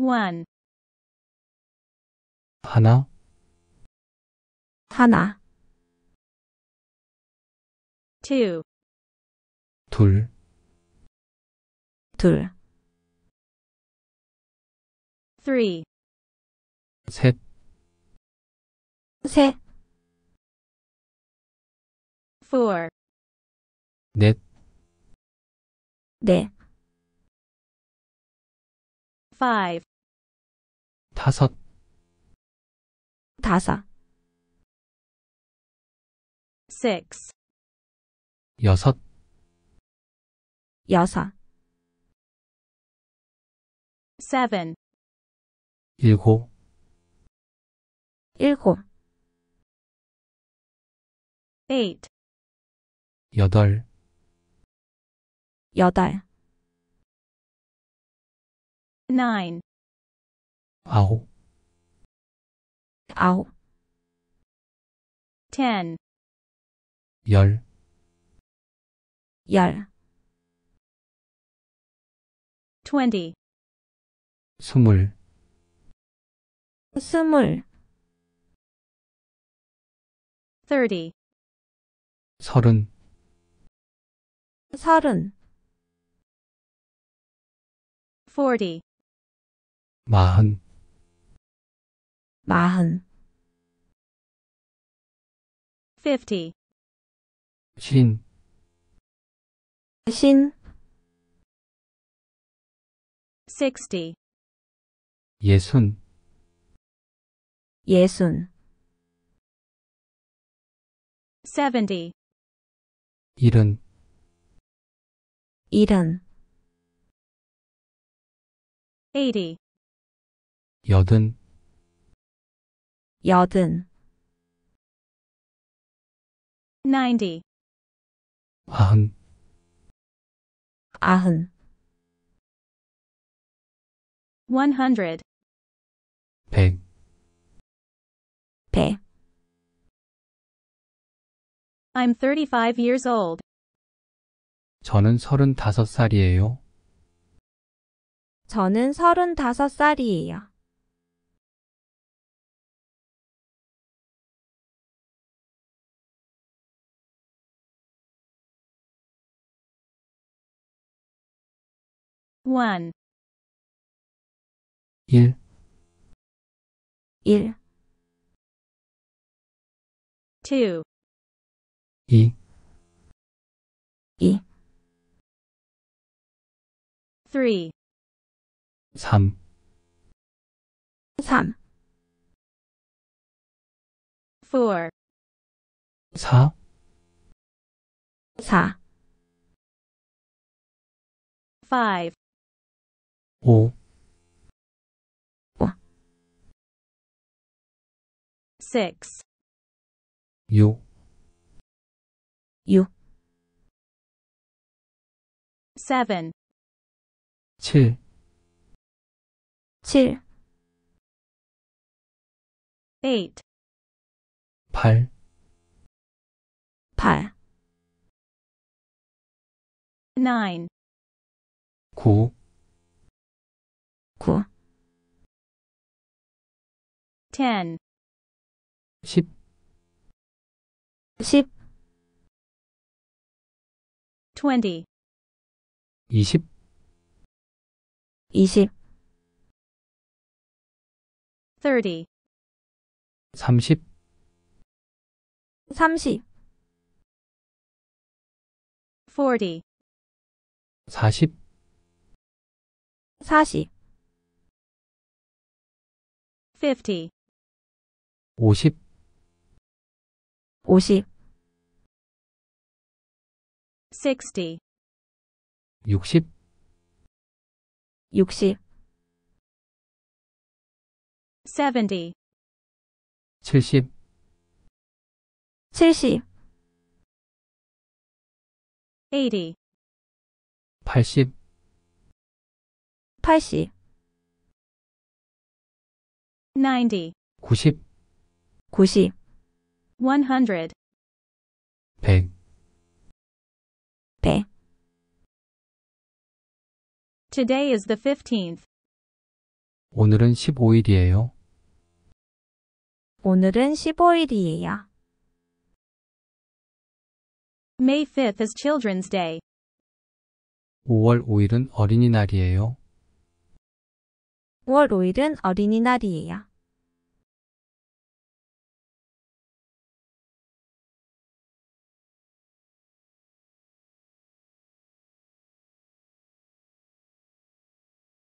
one 하나 하나 two 둘, 둘, three 셋, 셋, four 넷, 넷, five 다섯 다사 six 여섯 여사 seven 일곱 일곱 eight 여덟 여덟 nine A. Ten. Yar. Yar. Twenty. Sumul. Sumul. Thirty. Sorun. Sorun. Forty. Mahan. 마흔 50 신, 신60 예순, 예순 70 일흔, 일흔 80 여든, 여든 90 아흔 아흔 100백 배. I'm 35 years old. 저는 35살이에요. 저는 35살이에요. 1 1 1 2 2 2 3 3 3 4 4 4 5 五6 u 7 7 7 8 8 8 9구 ten 10 10 twenty 20 20 thirty 30 30 forty 40 40 fifty 50 50 60 60 60 70 70 70 80 80 80 90 90 고시 100 백, 배 Today is the 15th. 오늘은 15일이에요. 오늘은 15일이에요. May 5th is Children's Day. 5월 5일은 어린이날이에요. 5월 5일은 어린이날이에요.